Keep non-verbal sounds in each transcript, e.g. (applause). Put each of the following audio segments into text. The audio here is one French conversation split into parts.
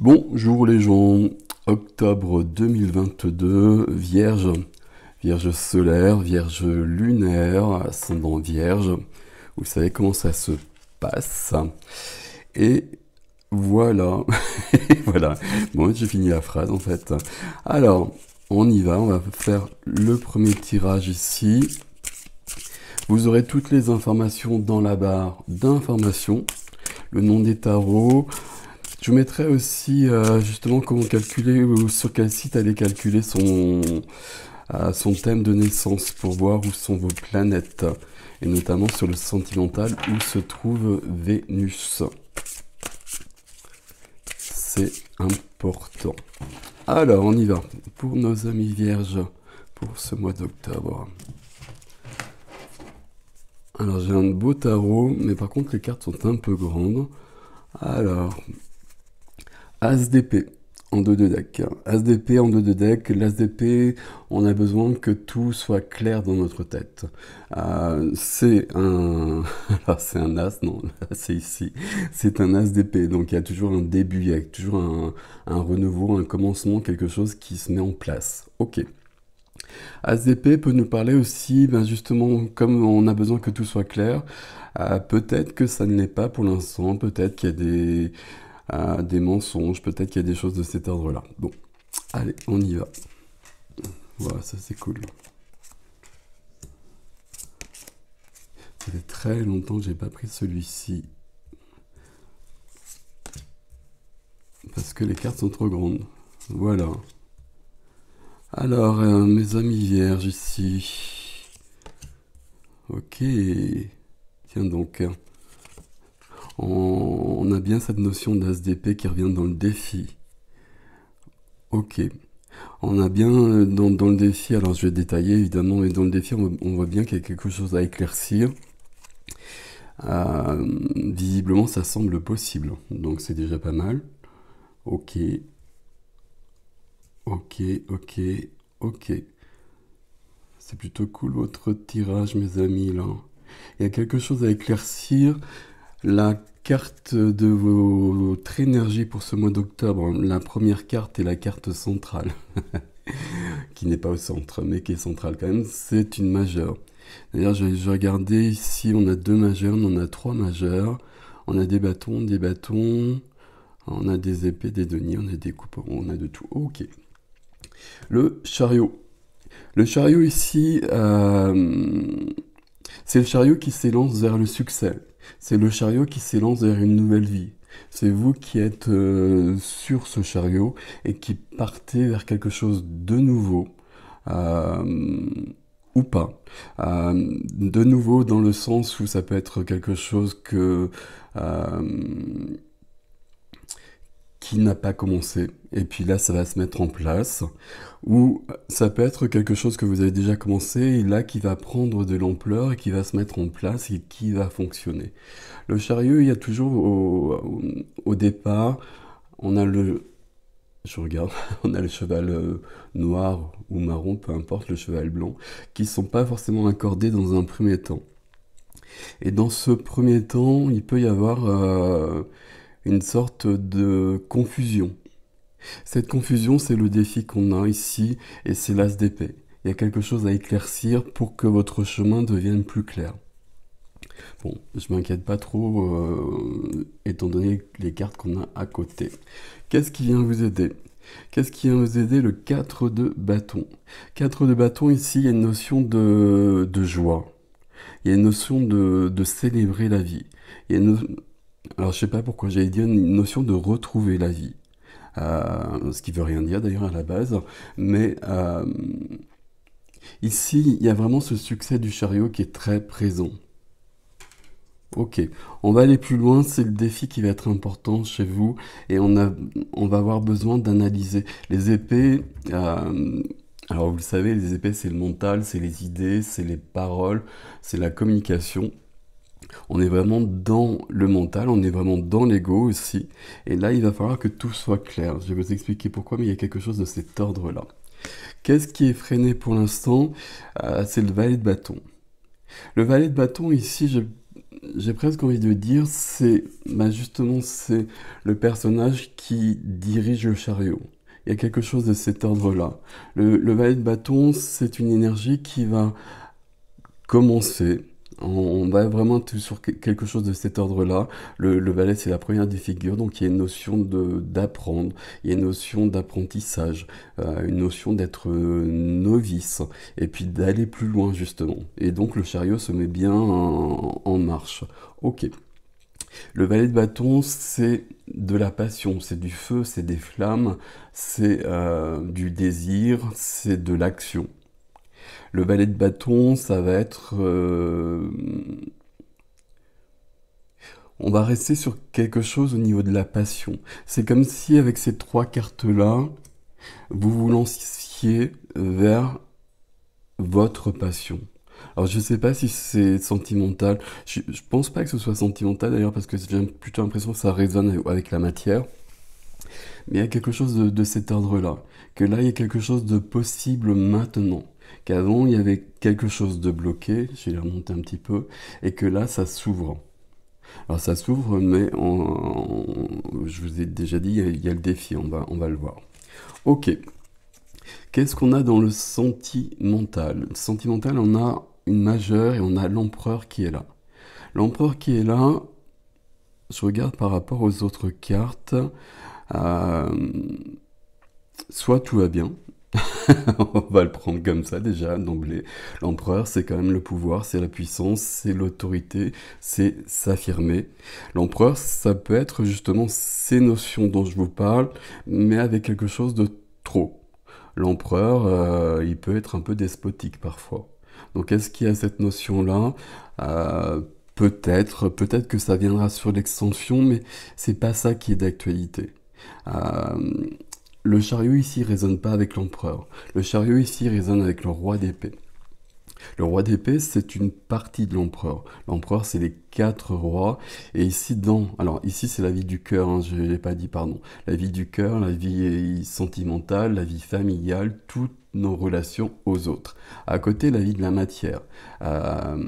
Bonjour les gens, octobre 2022, Vierge, Vierge solaire, Vierge lunaire, ascendant Vierge, vous savez comment ça se passe. Et voilà, (laughs) voilà, bon j'ai fini la phrase en fait. Alors, on y va, on va faire le premier tirage ici. Vous aurez toutes les informations dans la barre d'informations, le nom des tarots, je vous mettrai aussi euh, justement comment calculer ou sur quel site aller calculer son, euh, son thème de naissance pour voir où sont vos planètes et notamment sur le sentimental où se trouve Vénus. C'est important. Alors, on y va pour nos amis vierges pour ce mois d'octobre. Alors, j'ai un beau tarot, mais par contre, les cartes sont un peu grandes. Alors, ASDP en 2 de deck. ASDP en 2 de deck, l'ASDP, on a besoin que tout soit clair dans notre tête. Euh, c'est un... (laughs) Alors c'est un as, non, (laughs) c'est ici. C'est un ASDP, donc il y a toujours un début, il y a toujours un, renouveau, un commencement, quelque chose qui se met en place. Ok. ASDP peut nous parler aussi, ben justement, comme on a besoin que tout soit clair, euh, peut-être que ça ne l'est pas pour l'instant, peut-être qu'il y a des des mensonges, peut-être qu'il y a des choses de cet ordre-là. Bon, allez, on y va. Voilà, ça c'est cool. Ça fait très longtemps que j'ai pas pris celui-ci. Parce que les cartes sont trop grandes. Voilà. Alors, euh, mes amis vierges ici. Ok. Tiens donc on, a bien cette notion d'ASDP qui revient dans le défi. Ok. On a bien euh, dans, le défi, alors je vais détailler évidemment, mais dans le défi, on, voit bien qu'il y a quelque chose à éclaircir. Euh, visiblement, ça semble possible, donc c'est déjà pas mal. Ok. Ok, ok, ok. C'est plutôt cool votre tirage, mes amis, là. Il y a quelque chose à éclaircir. Carte de votre énergie pour ce mois d'octobre. La première carte est la carte centrale, (laughs) qui n'est pas au centre, mais qui est centrale quand même. C'est une majeure. D'ailleurs, je vais regarder ici, on a deux majeures, on en a trois majeures. On a des bâtons, des bâtons, on a des épées, des deniers, on a des coupons, on a de tout. Ok. Le chariot. Le chariot ici, euh, c'est le chariot qui s'élance vers le succès. C'est le chariot qui s'élance vers une nouvelle vie. C'est vous qui êtes euh, sur ce chariot et qui partez vers quelque chose de nouveau. Euh, ou pas. Euh, de nouveau dans le sens où ça peut être quelque chose que qui n'a pas commencé. Et puis là, ça va se mettre en place. Ou ça peut être quelque chose que vous avez déjà commencé et là qui va prendre de l'ampleur et qui va se mettre en place et qui va fonctionner. Le chariot, il y a toujours au, départ, on a le... Je regarde, (laughs) on a le cheval euh, noir ou marron, peu importe, le cheval blanc, qui ne sont pas forcément accordés dans un premier temps. Et dans ce premier temps, il peut y avoir... Euh, une sorte de confusion. Cette confusion, c'est le défi qu'on a ici et c'est l'as d'épée. Il y a quelque chose à éclaircir pour que votre chemin devienne plus clair. Bon, je m'inquiète pas trop, euh, étant donné les cartes qu'on a à côté. Qu'est-ce qui vient vous aider Qu'est-ce qui vient vous aider Le 4 de bâton. 4 de bâton, ici, il y a une notion de, de joie. Il y a une notion de, célébrer la vie. Il alors je sais pas pourquoi j'allais dit une notion de retrouver la vie, euh, ce qui veut rien dire d'ailleurs à la base, mais euh, ici il y a vraiment ce succès du chariot qui est très présent. Ok, on va aller plus loin, c'est le défi qui va être important chez vous et on, on va avoir besoin d'analyser. Les épées, euh, alors vous le savez, les épées c'est le mental, c'est les idées, c'est les paroles, c'est la communication. On est vraiment dans le mental, on est vraiment dans l'ego aussi. Et là, il va falloir que tout soit clair. Je vais vous expliquer pourquoi, mais il y a quelque chose de cet ordre-là. Qu'est-ce qui est freiné pour l'instant euh, C'est le valet de bâton. Le valet de bâton, ici, j'ai presque envie de dire, c'est bah, justement c'est le personnage qui dirige le chariot. Il y a quelque chose de cet ordre-là. le valet de bâton, c'est une énergie qui va commencer on, va vraiment sur quelque chose de cet ordre-là. Le, valet, c'est la première des figures, donc il y a une notion d'apprendre, il y a une notion d'apprentissage, euh, une notion d'être euh, novice, et puis d'aller plus loin, justement. Et donc le chariot se met bien en, marche. Ok. Le valet de bâton, c'est de la passion, c'est du feu, c'est des flammes, c'est euh, du désir, c'est de l'action. Le valet de bâton, ça va être... Euh, on va rester sur quelque chose au niveau de la passion. C'est comme si avec ces trois cartes-là, vous vous lanciez vers votre passion. Alors je ne sais pas si c'est sentimental. Je, ne pense pas que ce soit sentimental d'ailleurs parce que j'ai plutôt l'impression que ça résonne avec la matière. Mais il y a quelque chose de cet ordre-là. Que là, il y a quelque chose de possible maintenant qu'avant il y avait quelque chose de bloqué, je la remonté un petit peu, et que là ça s'ouvre. Alors ça s'ouvre, mais je vous ai déjà dit, il y, a, le défi, on va, on va le voir. Ok. Qu'est-ce qu'on a dans le sentimental le Sentimental, on a une majeure et on a l'empereur qui est là. L'empereur qui est là, je regarde par rapport aux autres cartes. Euh, soit tout va bien, (laughs) on va le prendre comme ça déjà d'emblée. L'empereur, c'est quand même le pouvoir, c'est la puissance, c'est l'autorité, c'est s'affirmer. L'empereur, ça peut être justement ces notions dont je vous parle, mais avec quelque chose de trop. L'empereur, euh, il peut être un peu despotique parfois. Donc est-ce qu'il y a cette notion-là euh, Peut-être, peut-être que ça viendra sur l'extension, mais c'est pas ça qui est d'actualité. Euh, le chariot ici résonne pas avec l'empereur. Le chariot ici résonne avec le roi d'épée. Le roi d'épée, c'est une partie de l'empereur. L'empereur, c'est les quatre rois. Et ici, dans, alors ici, c'est la vie du cœur. Hein, je n'ai pas dit, pardon. La vie du cœur, la vie euh, sentimentale, la vie familiale, toutes nos relations aux autres. À côté, la vie de la matière, euh,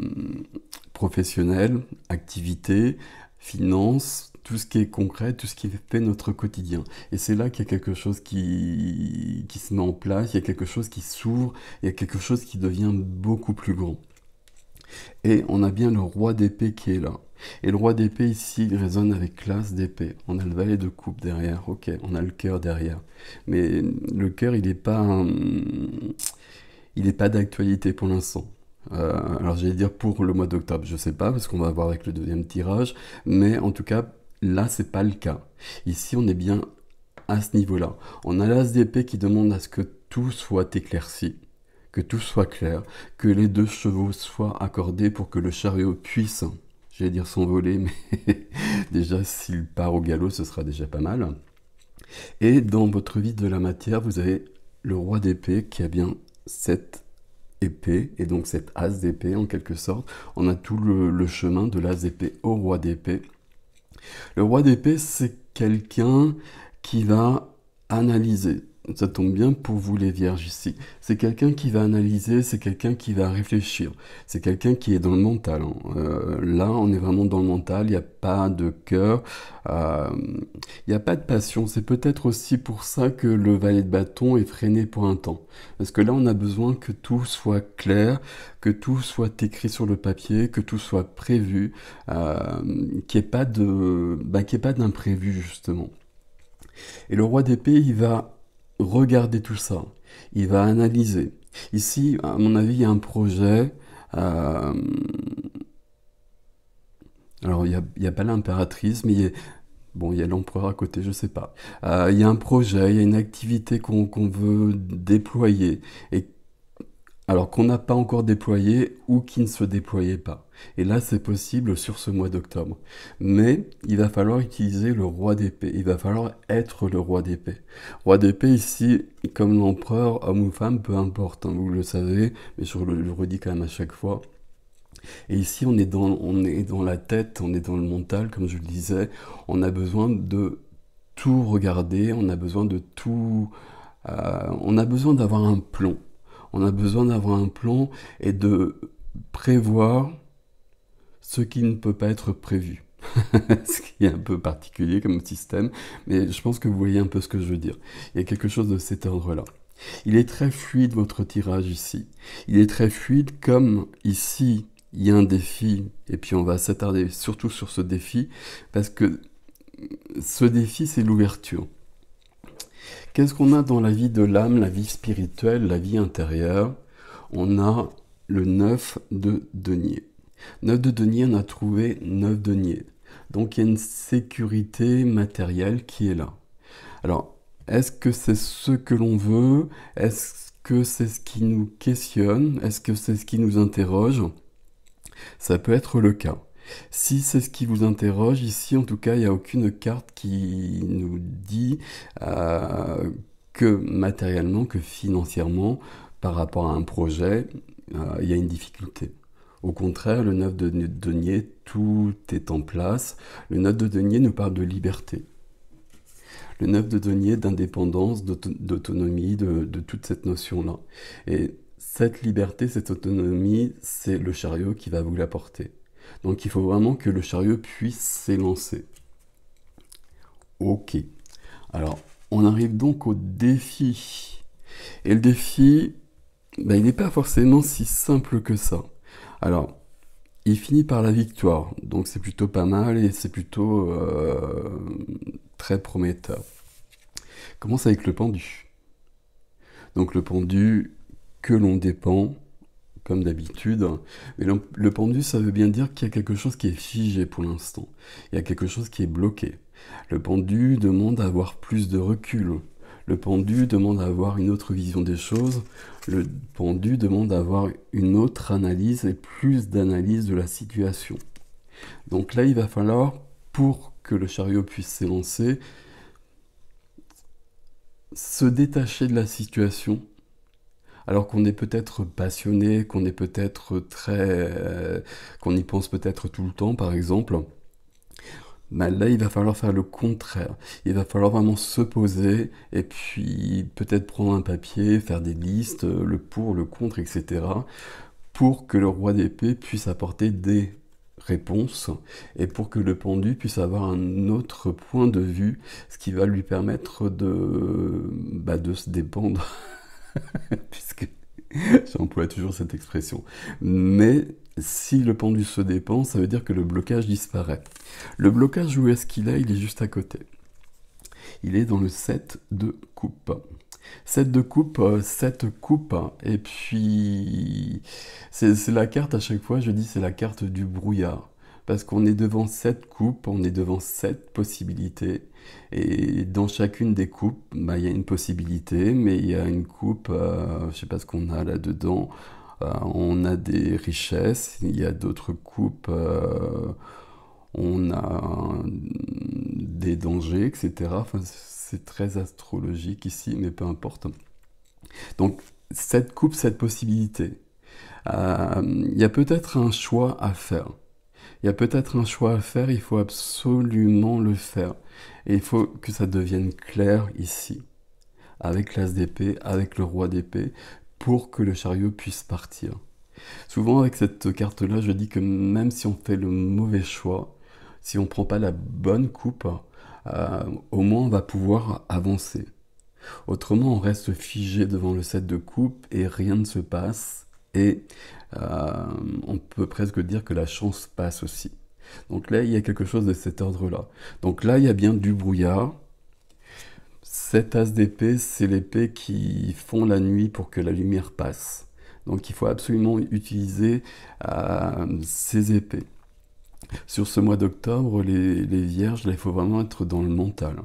professionnelle, activité, finance, tout ce qui est concret, tout ce qui fait notre quotidien. Et c'est là qu'il y a quelque chose qui, se met en place, il y a quelque chose qui s'ouvre, il y a quelque chose qui devient beaucoup plus grand. Et on a bien le roi d'épée qui est là. Et le roi d'épée ici résonne avec classe d'épée. On a le valet de coupe derrière, ok, on a le cœur derrière. Mais le cœur, il n'est pas, il pas d'actualité pour l'instant. Euh, alors j'allais dire pour le mois d'octobre, je sais pas parce qu'on va voir avec le deuxième tirage, mais en tout cas Là, c'est pas le cas. Ici, on est bien à ce niveau-là. On a l'as d'épée qui demande à ce que tout soit éclairci, que tout soit clair, que les deux chevaux soient accordés pour que le chariot puisse, j'allais dire s'envoler, mais (laughs) déjà s'il part au galop, ce sera déjà pas mal. Et dans votre vie de la matière, vous avez le roi d'épée qui a bien cette épée, et donc cette as d'épée en quelque sorte. On a tout le, le chemin de l'as d'épée au roi d'épée le roi d'épée, c'est quelqu'un qui va analyser, ça tombe bien pour vous les vierges ici. C'est quelqu'un qui va analyser, c'est quelqu'un qui va réfléchir, c'est quelqu'un qui est dans le mental. Hein. Euh, là, on est vraiment dans le mental, il n'y a pas de cœur, euh, il n'y a pas de passion. C'est peut-être aussi pour ça que le valet de bâton est freiné pour un temps. Parce que là, on a besoin que tout soit clair, que tout soit écrit sur le papier, que tout soit prévu, euh, qu'il n'y bah, ait pas d'imprévu justement. Et le roi d'épée, il va regarder tout ça. Il va analyser. Ici, à mon avis, il y a un projet. Euh, alors, il n'y a, pas l'impératrice, mais il Bon, il y a l'empereur à côté, je sais pas. Euh, il y a un projet, il y a une activité qu'on veut déployer. Et alors qu'on n'a pas encore déployé ou qui ne se déployait pas. Et là, c'est possible sur ce mois d'octobre. Mais il va falloir utiliser le roi d'épée, il va falloir être le roi d'épée. Roi d'épée ici, comme l'empereur, homme ou femme, peu importe, hein, vous le savez, mais je le, redis quand même à chaque fois. Et ici, on est, dans, on est dans la tête, on est dans le mental, comme je le disais, on a besoin de tout regarder, on a besoin de tout... Euh, on a besoin d'avoir un plomb on a besoin d'avoir un plan et de prévoir ce qui ne peut pas être prévu. (laughs) ce qui est un peu particulier comme système, mais je pense que vous voyez un peu ce que je veux dire. Il y a quelque chose de cet ordre-là. Il est très fluide votre tirage ici. Il est très fluide comme ici il y a un défi, et puis on va s'attarder surtout sur ce défi, parce que ce défi c'est l'ouverture. Qu'est-ce qu'on a dans la vie de l'âme, la vie spirituelle, la vie intérieure On a le 9 de denier. Neuf de denier, on a trouvé 9 deniers. Donc il y a une sécurité matérielle qui est là. Alors, est-ce que c'est ce que l'on veut Est-ce que c'est ce qui nous questionne Est-ce que c'est ce qui nous interroge Ça peut être le cas. Si c'est ce qui vous interroge, ici en tout cas, il n'y a aucune carte qui nous dit euh, que matériellement, que financièrement, par rapport à un projet, euh, il y a une difficulté. Au contraire, le 9 de denier, tout est en place. Le 9 de denier nous parle de liberté. Le 9 de denier d'indépendance, d'autonomie, de, de toute cette notion-là. Et cette liberté, cette autonomie, c'est le chariot qui va vous l'apporter. Donc il faut vraiment que le chariot puisse s'élancer. Ok. Alors, on arrive donc au défi. Et le défi, ben, il n'est pas forcément si simple que ça. Alors, il finit par la victoire. Donc c'est plutôt pas mal et c'est plutôt euh, très prometteur. Commence avec le pendu. Donc le pendu que l'on dépend comme d'habitude. Mais le, pendu, ça veut bien dire qu'il y a quelque chose qui est figé pour l'instant. Il y a quelque chose qui est bloqué. Le pendu demande à avoir plus de recul. Le pendu demande à avoir une autre vision des choses. Le pendu demande à avoir une autre analyse et plus d'analyse de la situation. Donc là, il va falloir, pour que le chariot puisse s'élancer, se détacher de la situation alors qu'on est peut-être passionné, qu'on est peut-être très... Euh, qu'on y pense peut-être tout le temps, par exemple. Bah là, il va falloir faire le contraire. Il va falloir vraiment se poser et puis peut-être prendre un papier, faire des listes, euh, le pour, le contre, etc. pour que le roi d'épée puisse apporter des réponses et pour que le pendu puisse avoir un autre point de vue, ce qui va lui permettre de, bah, de se dépendre (laughs) (laughs) puisque j'emploie toujours cette expression. Mais si le pendu se dépend, ça veut dire que le blocage disparaît. Le blocage, où est-ce qu'il est Il est juste à côté. Il est dans le 7 de coupe. 7 de coupe, 7 euh, coupe, et puis c'est la carte à chaque fois, je dis c'est la carte du brouillard parce qu'on est devant sept coupes, on est devant sept possibilités, et dans chacune des coupes, bah, il y a une possibilité, mais il y a une coupe, euh, je ne sais pas ce qu'on a là-dedans, euh, on a des richesses, il y a d'autres coupes, euh, on a des dangers, etc. Enfin, c'est très astrologique ici, mais peu importe. Donc, cette coupe, cette possibilité. Il y a peut-être un choix à faire il y a peut-être un choix à faire, il faut absolument le faire. Et il faut que ça devienne clair ici, avec l'as d'épée, avec le roi d'épée, pour que le chariot puisse partir. Souvent avec cette carte-là, je dis que même si on fait le mauvais choix, si on ne prend pas la bonne coupe, euh, au moins on va pouvoir avancer. Autrement, on reste figé devant le set de coupe et rien ne se passe. Et euh, on peut presque dire que la chance passe aussi. Donc là, il y a quelque chose de cet ordre-là. Donc là, il y a bien du brouillard. Cette as d'épée, c'est l'épée qui font la nuit pour que la lumière passe. Donc il faut absolument utiliser euh, ces épées. Sur ce mois d'octobre, les, vierges, il faut vraiment être dans le mental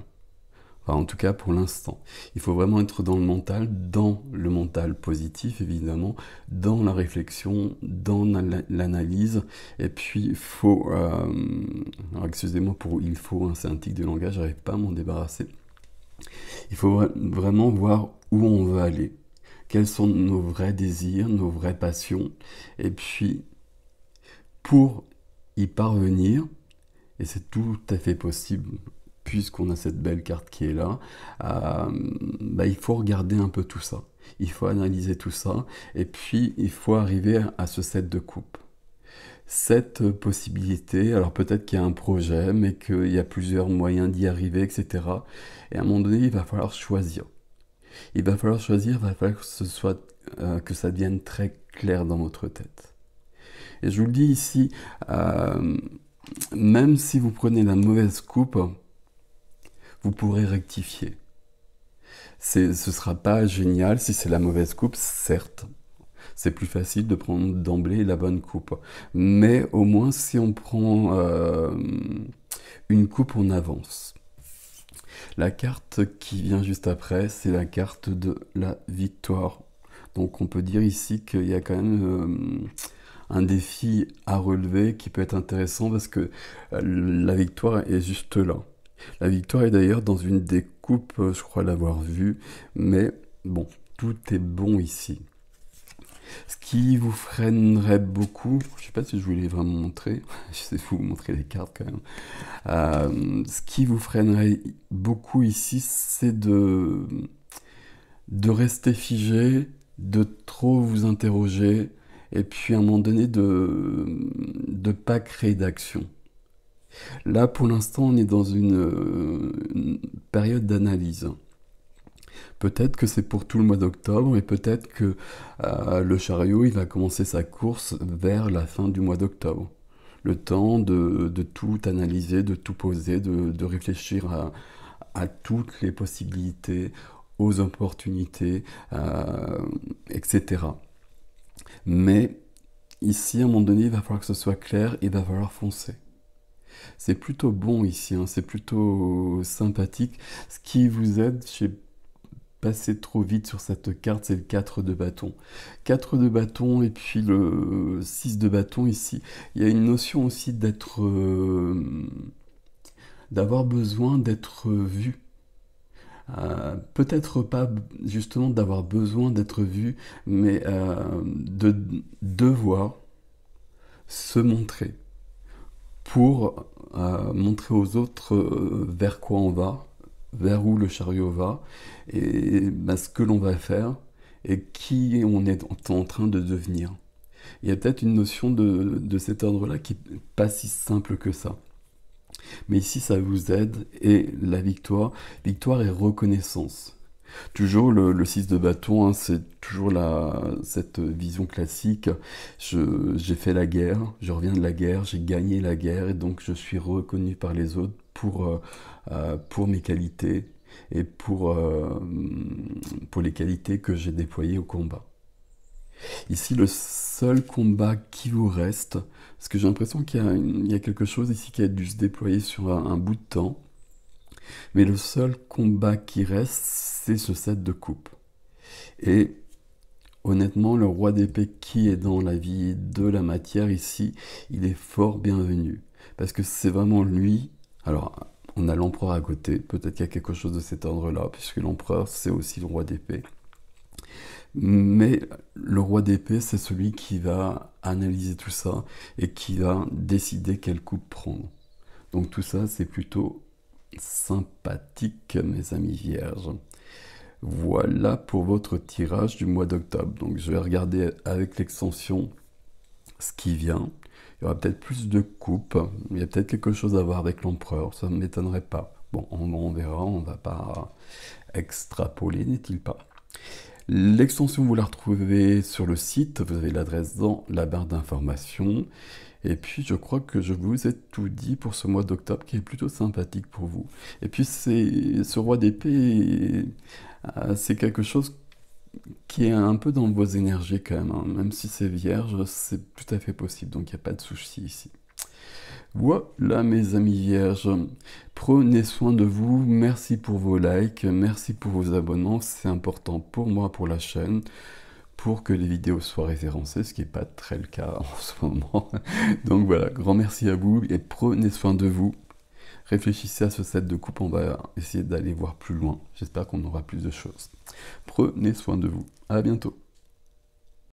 en tout cas, pour l'instant. Il faut vraiment être dans le mental, dans le mental positif, évidemment, dans la réflexion, dans l'analyse. Et puis, il faut... Euh, alors, excusez-moi pour il faut, hein, c'est un tic de langage, j'arrive pas à m'en débarrasser. Il faut vraiment voir où on veut aller. Quels sont nos vrais désirs, nos vraies passions. Et puis, pour y parvenir, et c'est tout à fait possible puisqu'on a cette belle carte qui est là, euh, bah, il faut regarder un peu tout ça. Il faut analyser tout ça, et puis il faut arriver à ce set de coupes. cette possibilité. Alors peut-être qu'il y a un projet, mais qu'il y a plusieurs moyens d'y arriver, etc. Et à un moment donné, il va falloir choisir. Il va falloir choisir, il va falloir que, ce soit, euh, que ça devienne très clair dans votre tête. Et je vous le dis ici, euh, même si vous prenez la mauvaise coupe, vous pourrez rectifier. Ce sera pas génial si c'est la mauvaise coupe, certes. C'est plus facile de prendre d'emblée la bonne coupe. Mais au moins, si on prend euh, une coupe, on avance. La carte qui vient juste après, c'est la carte de la victoire. Donc on peut dire ici qu'il y a quand même... Euh, un défi à relever qui peut être intéressant parce que euh, la victoire est juste là. La victoire est d'ailleurs dans une des coupes, euh, je crois l'avoir vue, mais bon, tout est bon ici. Ce qui vous freinerait beaucoup, je ne sais pas si je voulais vraiment montrer, (laughs) je sais vous montrer les cartes quand même, euh, ce qui vous freinerait beaucoup ici, c'est de, de rester figé, de trop vous interroger, et puis à un moment donné de ne pas créer d'action. Là, pour l'instant, on est dans une, euh, période d'analyse. Peut-être que c'est pour tout le mois d'octobre et peut-être que euh, le chariot il va commencer sa course vers la fin du mois d'octobre. Le temps de, tout analyser, de tout poser, de, réfléchir à, toutes les possibilités, aux opportunités, euh, etc. Mais ici, à un moment donné, il va falloir que ce soit clair et il va falloir foncer c'est plutôt bon ici, hein. c'est plutôt sympathique. Ce qui vous aide, je passé trop vite sur cette carte, c'est le 4 de bâton. 4 de bâton et puis le 6 de bâton ici. Il y a une notion aussi d'être... Euh, d'avoir besoin d'être vu. Euh, peut-être pas justement d'avoir besoin d'être vu, mais euh, de devoir se montrer pour euh, montrer aux autres euh, vers quoi on va, vers où le chariot va, et bah, ce que l'on va faire, et qui on est en train de devenir. Il y a peut-être une notion de, de cet ordre-là qui n'est pas si simple que ça. Mais ici, ça vous aide, et la victoire, victoire et reconnaissance. Toujours le, 6 de bâton, hein, c'est toujours cette vision classique. J'ai fait la guerre, je reviens de la guerre, j'ai gagné la guerre et donc je suis reconnu par les autres pour, euh, euh, mes qualités et euh, pour, les qualités que j'ai déployées au combat. Ici, le seul combat qui vous reste, parce que j'ai l'impression qu'il y, a quelque chose ici qui a dû se déployer sur un bout de temps, mais le seul combat qui reste, c'est ce set de coupe. Et honnêtement, le roi d'épée qui est dans la vie de la matière ici, il est fort bienvenu. Parce que c'est vraiment lui. Alors, on a l'empereur à côté. Peut-être qu'il y a quelque chose de cet ordre-là, puisque l'empereur, c'est aussi le roi d'épée. Mais le roi d'épée, c'est celui qui va analyser tout ça et qui va décider quelle coupe prendre. Donc tout ça, c'est plutôt sympathique, mes amis vierges. Voilà pour votre tirage du mois d'octobre. Donc je vais regarder avec l'extension ce qui vient. Il y aura peut-être plus de coupes. Il y a peut-être quelque chose à voir avec l'empereur. Ça ne m'étonnerait pas. Bon, on, on verra. On ne va pas extrapoler, n'est-il pas L'extension, vous la retrouvez sur le site. Vous avez l'adresse dans la barre d'informations. Et puis je crois que je vous ai tout dit pour ce mois d'octobre qui est plutôt sympathique pour vous. Et puis c'est ce roi d'épée, euh, c'est quelque chose qui est un peu dans vos énergies quand même. Hein. Même si c'est vierge, c'est tout à fait possible, donc il n'y a pas de souci ici. Voilà mes amis vierges, prenez soin de vous, merci pour vos likes, merci pour vos abonnements, c'est important pour moi, pour la chaîne pour que les vidéos soient référencées, ce qui n'est pas très le cas (laughs) en ce moment. Donc voilà, grand merci à vous et prenez soin de vous. Réfléchissez à ce set de coupe, on va essayer d'aller voir plus loin. J'espère qu'on aura plus de choses. Prenez soin de vous. À bientôt.